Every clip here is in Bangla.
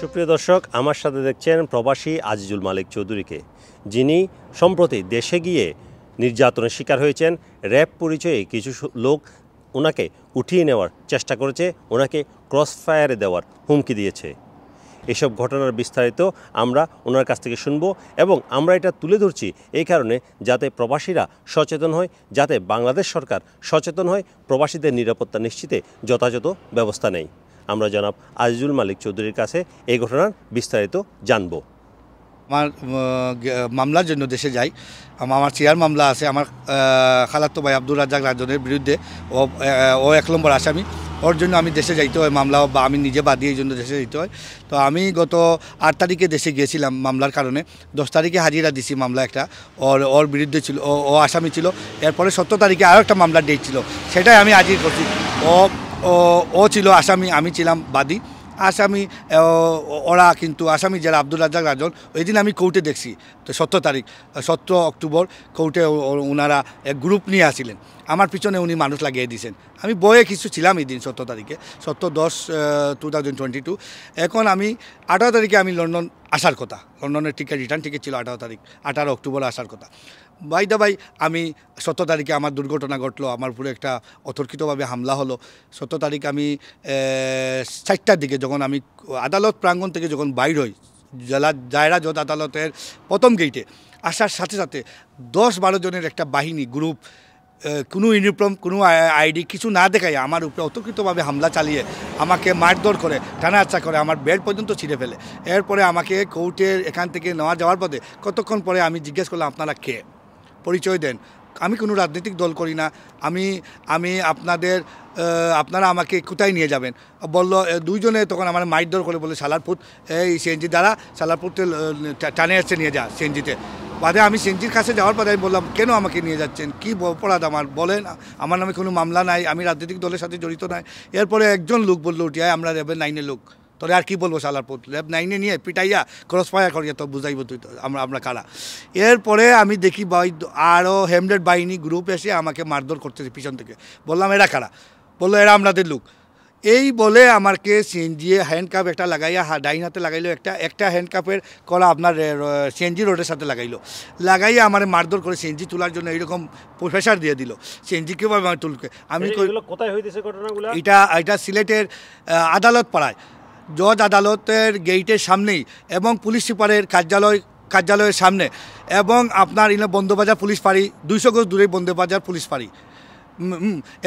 সুপ্রিয় দর্শক আমার সাথে দেখছেন প্রবাসী আজিজুল মালিক চৌধুরীকে যিনি সম্প্রতি দেশে গিয়ে নির্যাতনের শিকার হয়েছেন র্যাব পরিচয়ে কিছু লোক ওনাকে উঠিয়ে নেওয়ার চেষ্টা করেছে ওনাকে ক্রস ফায়ারে দেওয়ার হুমকি দিয়েছে এসব ঘটনার বিস্তারিত আমরা ওনার কাছ থেকে শুনব এবং আমরা এটা তুলে ধরছি এই কারণে যাতে প্রবাসীরা সচেতন হয় যাতে বাংলাদেশ সরকার সচেতন হয় প্রবাসীদের নিরাপত্তা নিশ্চিতে যথাযথ ব্যবস্থা নেয় আমরা জনাব আজিজুল মালিক চৌধুরীর কাছে এই ঘটনার বিস্তারিত জানব আমার মামলার জন্য দেশে যাই আমার চেয়ার মামলা আছে আমার খালাত্ত ভাই আব্দুল রাজ্জাক রাজনের বিরুদ্ধে ও এক নম্বর আসামি ওর জন্য আমি দেশে যাইতে হয় মামলা বা আমি নিজে বাদী এই জন্য দেশে যেতে হয় তো আমি গত আট তারিখে দেশে গিয়েছিলাম মামলার কারণে দশ তারিখে হাজিরা দিছি মামলা একটা ওর ওর বিরুদ্ধে ছিল ও আসামি ছিল এরপরে সত্তর তারিখে আরও একটা মামলার ডেট ছিল সেটাই আমি হাজির করছি ও ও ছিল আসামি আমি ছিলাম বাদী আসামি ওরা কিন্তু আসামি যারা আব্দুল রাজ্জাক রাজন ওই দিন আমি কোর্টে দেখছি তো সতেরো তারিখ সতেরো অক্টোবর কোর্টে ওনারা এক গ্রুপ নিয়ে আসিলেন আমার পিছনে উনি মানুষ লাগিয়ে দিয়েছেন আমি বয়ে কিছু ছিলাম এই দিন সতেরো তারিখে সতেরো দশ টু থাউজেন্ড টোয়েন্টি টু এখন আমি আঠারো তারিখে আমি লন্ডন আসার কথা লন্ডনের টিকিট রিটার্ন টিকিট ছিল আঠারো তারিখ আঠারো অক্টোবর আসার কথা বাই দা বাই আমি সতেরো তারিখে আমার দুর্ঘটনা ঘটলো আমার উপরে একটা অতর্কিতভাবে হামলা হলো সতেরো তারিখ আমি চারটার দিকে যখন আমি আদালত প্রাঙ্গণ থেকে যখন বাইর হই জেলা জায়রা জত আদালতের প্রথম গেইটে আসার সাথে সাথে দশ বারো জনের একটা বাহিনী গ্রুপ কোনো ইউনিফর্ম কোনো আইডি কিছু না দেখায় আমার উপরে অতর্কিতভাবে হামলা চালিয়ে আমাকে মারধর করে টানা আচ্ছা করে আমার বেড পর্যন্ত ছিঁড়ে ফেলে এরপরে আমাকে কোর্টের এখান থেকে নেওয়া যাওয়ার পথে কতক্ষণ পরে আমি জিজ্ঞেস করলাম আপনারা কে পরিচয় দেন আমি কোনো রাজনৈতিক দল করি না আমি আমি আপনাদের আপনারা আমাকে কোথায় নিয়ে যাবেন বলল দুইজনে তখন আমার মাইট দর করে বলল সালারপুর এই সিএনজি দ্বারা সালারপুরতে টানে আসছে নিয়ে যা সিএনজিতে বাদে আমি সিএনজির কাছে যাওয়ার পরে আমি বললাম কেন আমাকে নিয়ে যাচ্ছেন কি অপরাধ আমার বলেন আমার নামে কোনো মামলা নাই আমি রাজনৈতিক দলের সাথে জড়িত নাই এরপরে একজন লোক বললো উঠিয়ায় আমরা রেবেল নাইনের লোক তোর আর কি বলবো সালার পুত লেব নাইনে নিয়ে পিটাইয়া ক্রস ফায়ার করিয়া তো বুঝাইব তুই আমরা আমরা কারা এরপরে আমি দেখি বাই আরও হেমলেট বাহিনী গ্রুপ এসে আমাকে মারধর করতেছে পিছন থেকে বললাম এরা কারা বললো এরা আমাদের লোক এই বলে আমাকে সিএনজিএ হ্যান্ডকাপ একটা লাগাইয়া হা ডাইন হাতে লাগাইলো একটা একটা হ্যান্ডকাপের করা আপনার সিএনজি রোডের সাথে লাগাইলো লাগাইয়া আমার মারধর করে সিএনজি তোলার জন্য এইরকম প্রফেসার দিয়ে দিল সিএনজি কীভাবে আমি তুলকে আমি কোথায় হইতেছে ঘটনাগুলো এটা এটা সিলেটের আদালত পাড়ায় জজ আদালতের গেইটের সামনেই এবং পুলিশ সুপারের কার্যালয় কার্যালয়ের সামনে এবং আপনার ইন বন্ধবাজার পুলিশ পাড়ি দুইশো গজ দূরে বন্ধবাজার পুলিশ পাড়ি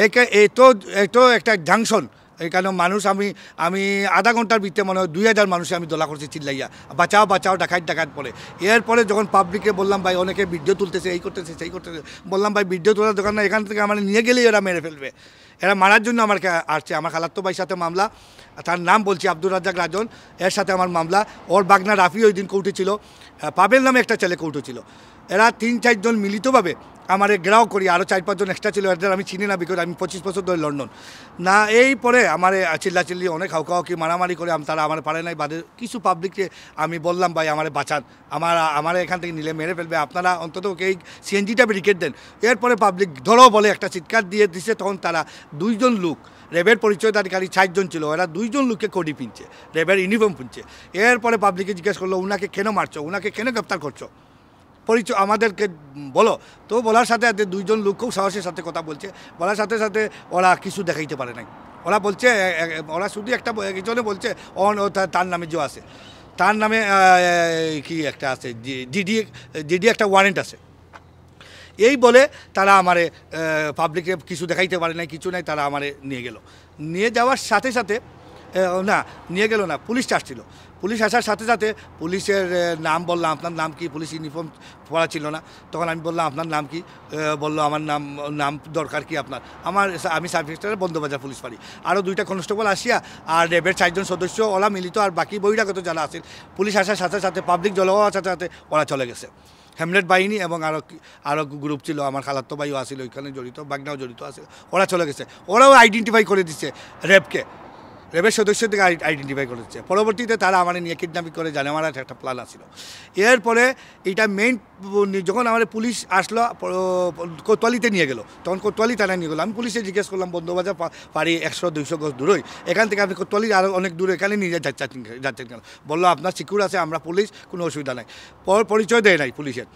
একে এত এত একটা জাংশন এই কারণে মানুষ আমি আমি আধা ঘন্টার ভিতরে মনে হয় দুই হাজার মানুষে আমি দোলা করছি চিল্লাইয়া বাঁচাও বাঁচাও ডাকাত ডাকাত পরে এরপরে যখন পাবলিককে বললাম ভাই অনেকে ভিডিও তুলতেছে এই করতেছে সেই করতেছে বললাম ভাই ভিডিও তোলার দোকান না এখান থেকে আমার নিয়ে গেলেই এরা মেরে ফেলবে এরা মারার জন্য আমার আসছে আমার খালাত্তো ভাইয়ের সাথে মামলা তার নাম বলছি আব্দুর রাজ্জাক রাজন এর সাথে আমার মামলা ওর বাগনা রাফি ওই দিন কৌটে ছিল পাবেল নামে একটা ছেলে কৌটো ছিল এরা তিন চারজন মিলিতভাবে আমার গ্রাও করি আরও চার পাঁচজন এক্সট্রা ছিল এদের আমি চিনি না বিকজ আমি পঁচিশ বছর ধরে লন্ডন না এই পরে আমার চিল্লাচিল্লি অনেক হাউকা কি মারামারি করে তারা আমার পারে নাই বাদে কিছু পাবলিককে আমি বললাম ভাই আমার বাঁচান আমার আমার এখান থেকে নিলে মেরে ফেলবে আপনারা অন্তত এই সিএনজিটা ব্রিকেট দেন এরপরে পাবলিক ধরো বলে একটা চিৎকার দিয়ে দিছে তখন তারা দুইজন লোক রেবের পরিচয় পরিচয়দানকারী চারজন ছিল ওরা দুইজন লোককে কোডি পিনছে রেবের ইউনিফর্ম পিনছে এরপরে পাবলিককে জিজ্ঞেস করলো ওনাকে কেন মারছো ওনাকে কেন গ্রেপ্তার করছো পরিচয় আমাদেরকে বলো তো বলার সাথে সাথে দুইজন লোক খুব সাহসের সাথে কথা বলছে বলার সাথে সাথে ওরা কিছু দেখাইতে পারে নাই ওরা বলছে ওরা শুধু একটা একজনে বলছে অন ও তার নামে যে আছে তার নামে কি একটা আছে জিডি জিডি একটা ওয়ারেন্ট আছে এই বলে তারা আমারে পাবলিকে কিছু দেখাইতে পারে নাই কিছু নাই তারা আমারে নিয়ে গেল নিয়ে যাওয়ার সাথে সাথে না নিয়ে গেল না পুলিশ আসছিল পুলিশ আসার সাথে সাথে পুলিশের নাম বললাম আপনার নাম কি পুলিশ ইউনিফর্ম পড়া ছিল না তখন আমি বললাম আপনার নাম কি বললো আমার নাম নাম দরকার কি আপনার আমার আমি সাব ইন্সপেক্টর বন্দোবাজার পুলিশ পাড়ি আরও দুইটা কনস্টেবল আসিয়া আর র্যাবের চারজন সদস্য ওলা মিলিত আর বাকি বহিরাগত যারা আছেন পুলিশ আসার সাথে সাথে পাবলিক জল হওয়ার সাথে সাথে ওরা চলে গেছে হ্যামলেট বাহিনী এবং আরও আরও গ্রুপ ছিল আমার খালাত্ত বাইও আসিল ওইখানে জড়িত বাগনাও জড়িত আছে ওরা চলে গেছে ওরাও আইডেন্টিফাই করে দিচ্ছে রেপকে র্যাবের সদস্যদেরকে আইডেন্টিফাই করেছে পরবর্তীতে তারা আমার নিয়ে কিডন্যাপিং করে জানে আমার একটা প্ল্যান আসছিল এরপরে এটা মেইন যখন আমার পুলিশ আসলো কোতোয়ালিতে নিয়ে গেল তখন কোতোয়ালি তারা নিয়ে গেলো আমি পুলিশে জিজ্ঞেস করলাম বন্ধুবাজার পারি একশো দুইশো গজ দূরই এখান থেকে আমি কোতোয়ালি আরও অনেক দূরে এখানে নিয়ে যাচ্ছি যাচ্ছেন কেন বললো আপনার সিকিউর আছে আমরা পুলিশ কোনো অসুবিধা নাই পরিচয় দেয় নাই পুলিশের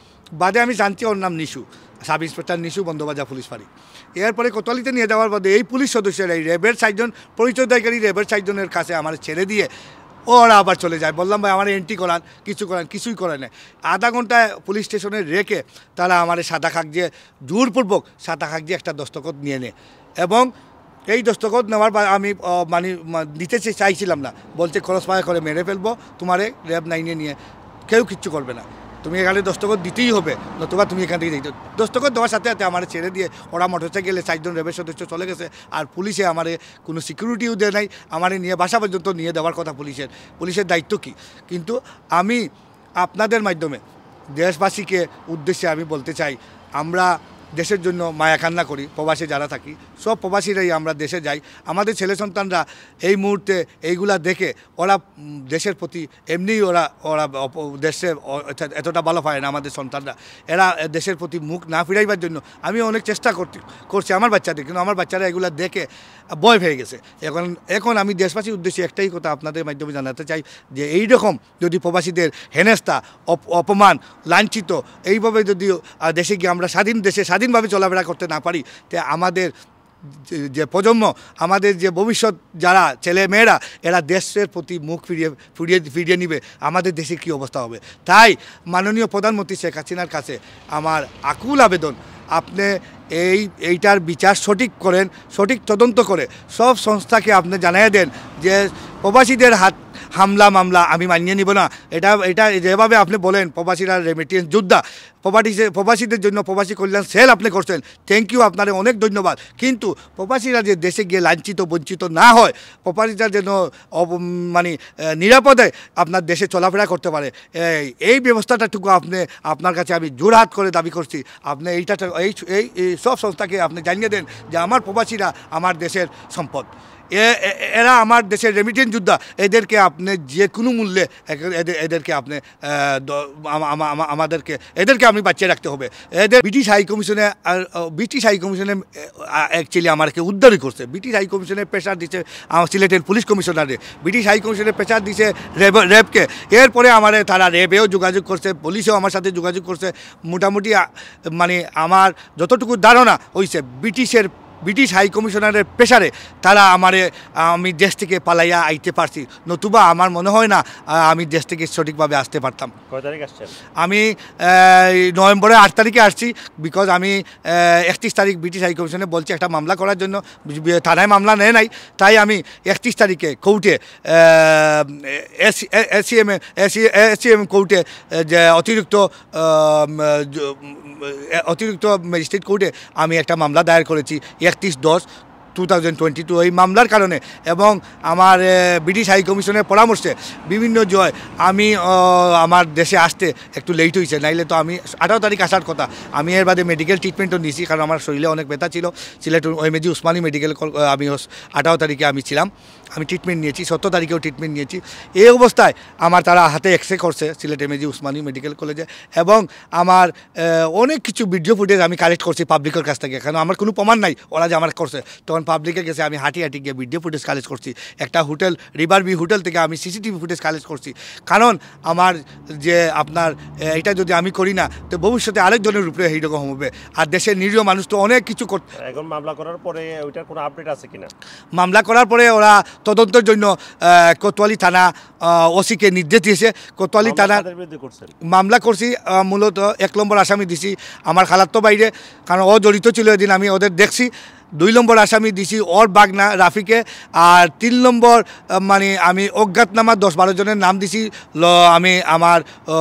বাদে আমি জানছি ওর নাম নিশু সাব ইন্সপেক্টর নিশু বন্দোবাজা পুলিশ ফাঁড়ি এরপরে কোতোয়ালিতে নিয়ে যাওয়ার বাদে এই পুলিশ সদস্যের এই রেবের চারজন পরিচয়দায়কারী রেবের চারজনের কাছে আমার ছেড়ে দিয়ে ওরা আবার চলে যায় বললাম ভাই আমার এন্ট্রি করান কিছু করান কিছুই করে না আধা ঘন্টায় পুলিশ স্টেশনে রেখে তারা আমার সাদা খাক দিয়ে জোরপূর্বক সাদা খাক দিয়ে একটা দস্তখত নিয়ে নেয় এবং এই দস্তখত নেওয়ার পর আমি মানে দিতে চাইছিলাম না বলছে খরচ পায়া করে মেরে ফেলবো তোমারে র্যাব নাইনে নিয়ে কেউ কিচ্ছু করবে না তুমি এখানে দস্তখত দিতেই হবে নতুবা তুমি এখান থেকে যেতে দস্তখত দেওয়ার সাথে সাথে আমার ছেড়ে দিয়ে ওরা মোটরসাইকেলে চারজন রেবের সদস্য চলে গেছে আর পুলিশে আমার কোনো সিকিউরিটিও দেয় নাই আমার নিয়ে বাসা পর্যন্ত নিয়ে দেওয়ার কথা পুলিশের পুলিশের দায়িত্ব কি কিন্তু আমি আপনাদের মাধ্যমে দেশবাসীকে উদ্দেশ্যে আমি বলতে চাই আমরা দেশের জন্য মায়া কান্না করি প্রবাসী যারা থাকি সব প্রবাসীরাই আমরা দেশে যাই আমাদের ছেলে সন্তানরা এই মুহূর্তে এইগুলা দেখে ওরা দেশের প্রতি এমনিই ওরা ওরা দেশে এতটা ভালো পায় না আমাদের সন্তানরা এরা দেশের প্রতি মুখ না ফিরাইবার জন্য আমি অনেক চেষ্টা করতে করছি আমার বাচ্চাদের কিন্তু আমার বাচ্চারা এগুলা দেখে ভয় হয়ে গেছে এখন এখন আমি দেশবাসীর উদ্দেশ্যে একটাই কথা আপনাদের মাধ্যমে জানাতে চাই যে এই রকম যদি প্রবাসীদের হেনেস্তা অপমান লাঞ্ছিত এইভাবে যদি দেশে গিয়ে আমরা স্বাধীন দেশে স্বাধীনভাবে চলাফেরা করতে না পারি তে আমাদের যে প্রজন্ম আমাদের যে ভবিষ্যৎ যারা ছেলে মেয়েরা এরা দেশের প্রতি মুখ ফিরিয়ে ফিরিয়ে ফিরিয়ে নিবে আমাদের দেশে কি অবস্থা হবে তাই মাননীয় প্রধানমন্ত্রী শেখ হাসিনার কাছে আমার আকুল আবেদন আপনি এই এইটার বিচার সঠিক করেন সঠিক তদন্ত করে সব সংস্থাকে আপনি জানিয়ে দেন যে প্রবাসীদের হাত হামলা মামলা আমি মানিয়ে নিব না এটা এটা যেভাবে আপনি বলেন প্রবাসীরা রেমিটেন্স যোদ্ধা প্রবাসী প্রবাসীদের জন্য প্রবাসী কল্যাণ সেল আপনি করছেন থ্যাংক ইউ আপনার অনেক ধন্যবাদ কিন্তু প্রবাসীরা যে দেশে গিয়ে লাঞ্ছিত বঞ্চিত না হয় প্রবাসীরা যেন মানে নিরাপদে আপনার দেশে চলাফেরা করতে পারে এই ব্যবস্থাটাটুকু আপনি আপনার কাছে আমি জোরহাত করে দাবি করছি আপনি এইটা এই সব সংস্থাকে আপনি জানিয়ে দেন যে আমার প্রবাসীরা আমার দেশের সম্পদ এরা আমার দেশের রেমিটেন যোদ্ধা এদেরকে আপনি যে কোনো মূল্যে এদেরকে আপনি আমাদেরকে এদেরকে আপনি বাঁচিয়ে রাখতে হবে এদের ব্রিটিশ হাই কমিশনে আর ব্রিটিশ হাই কমিশনে অ্যাকচুয়ালি আমাকে উদ্ধারই করছে ব্রিটিশ হাই কমিশনে প্রেশার দিচ্ছে সিলেটের পুলিশ কমিশনারে ব্রিটিশ হাই কমিশনে প্রেশার দিচ্ছে রেব র্যাবকে এরপরে আমার তারা র্যাবেও যোগাযোগ করছে পুলিশেও আমার সাথে যোগাযোগ করছে মোটামুটি মানে আমার যতটুকু ধারণা হয়েছে ব্রিটিশের ব্রিটিশ হাই কমিশনারের প্রেশারে তারা আমারে আমি দেশ থেকে পালাইয়া আইতে পারছি নতুবা আমার মনে হয় না আমি দেশ থেকে সঠিকভাবে আসতে পারতাম আমি নভেম্বরে আট তারিখে আসছি বিকজ আমি একত্রিশ তারিখ ব্রিটিশ হাই কমিশনে বলছি একটা মামলা করার জন্য থানায় মামলা নেয় নাই তাই আমি একত্রিশ তারিখে কোর্টে এসিএম এসিএম কোর্টে যে অতিরিক্ত অতিরিক্ত ম্যাজিস্ট্রেট কোর্টে আমি একটা মামলা দায়ের করেছি একত্রিশ দশ টু থাউজেন্ড টোয়েন্টি টু এই মামলার কারণে এবং আমার ব্রিটিশ হাই কমিশনের পরামর্শে বিভিন্ন জয় আমি আমার দেশে আসতে একটু লেট হয়েছে নাইলে তো আমি আঠারো তারিখ আসার কথা আমি এর বাদে মেডিকেল ট্রিটমেন্টও নিয়েছি কারণ আমার শরীরে অনেক ব্যথা ছিল সিলেট ওএমএজি উসমানী মেডিকেল আমি আঠারো তারিখে আমি ছিলাম আমি ট্রিটমেন্ট নিয়েছি সত্তর তারিখেও ট্রিটমেন্ট নিয়েছি এই অবস্থায় আমার তারা হাতে এক্সরে করছে সিলেট এমএজি উসমানী মেডিকেল কলেজে এবং আমার অনেক কিছু ভিডিও ফুটেজ আমি কালেক্ট করছি পাবলিকের কাছ থেকে কারণ আমার কোনো প্রমাণ নাই ওরা যে আমার করছে তখন পাবলিকের কাছে আমি হাঁটি হাঁটি গিয়ে ভিডিও ফুটেজ কালেক্ট করছি একটা হোটেল রিভার বি হোটেল থেকে আমি সিসিটিভি ফুটেজ কালেক্ট করছি কারণ আমার যে আপনার এটা যদি আমি করি না তো ভবিষ্যতে আরেকজনের উপরে এইরকম হবে আর দেশের নিরীহ মানুষ তো অনেক কিছু এখন মামলা করার পরে ওইটার কোনো আপডেট আছে কিনা মামলা করার পরে ওরা তদন্তের জন্য কোতোয়ালি থানা ওসিকে নির্দেশ দিয়েছে কোতোয়ালি থানার মামলা করছি মূলত এক নম্বর আসামি দিছি আমার খালার তো বাইরে কারণ অজড়িত ছিল এদিন আমি ওদের দেখছি দুই নম্বর আসামি দিছি অর বাগনা রাফিকে আর তিন নম্বর মানে আমি অজ্ঞাতনামা দশ বারো জনের নাম দিছি আমি আমার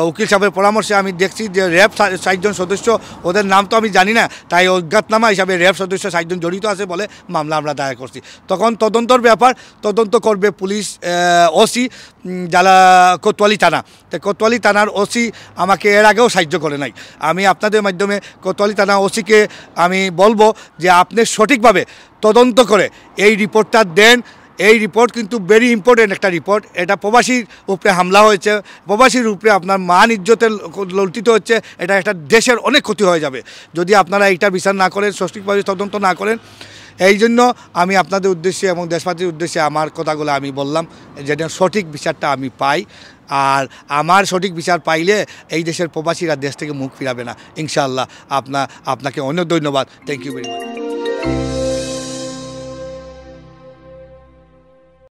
উকিল সাহেবের পরামর্শে আমি দেখছি যে র্যাব সাতজন সদস্য ওদের নাম তো আমি জানি না তাই অজ্ঞাতনামা হিসাবে র্যাব সদস্য ষাটজন জড়িত আছে বলে মামলা আমরা দায়ের করছি তখন তদন্তর ব্যাপার তদন্ত করবে পুলিশ ওসি যারা কোতোয়ালি থানা তো কোতোয়ালি থানার ওসি আমাকে এর আগেও সাহায্য করে নাই আমি আপনাদের মাধ্যমে কোতোয়ালি থানা ওসিকে আমি বলবো যে আপনি সঠিক সঠিকভাবে তদন্ত করে এই রিপোর্টটা দেন এই রিপোর্ট কিন্তু ভেরি ইম্পর্টেন্ট একটা রিপোর্ট এটা প্রবাসীর উপরে হামলা হয়েছে প্রবাসীর উপরে আপনার মান ইজ্জতের লুণ্ঠিত হচ্ছে এটা একটা দেশের অনেক ক্ষতি হয়ে যাবে যদি আপনারা এইটা বিচার না করেন সঠিকভাবে তদন্ত না করেন এই জন্য আমি আপনাদের উদ্দেশ্যে এবং দেশবাসীর উদ্দেশ্যে আমার কথাগুলো আমি বললাম যেন সঠিক বিচারটা আমি পাই আর আমার সঠিক বিচার পাইলে এই দেশের প্রবাসীরা দেশ থেকে মুখ ফিরাবে না ইনশাআল্লাহ আপনা আপনাকে অনেক ধন্যবাদ thank you very much you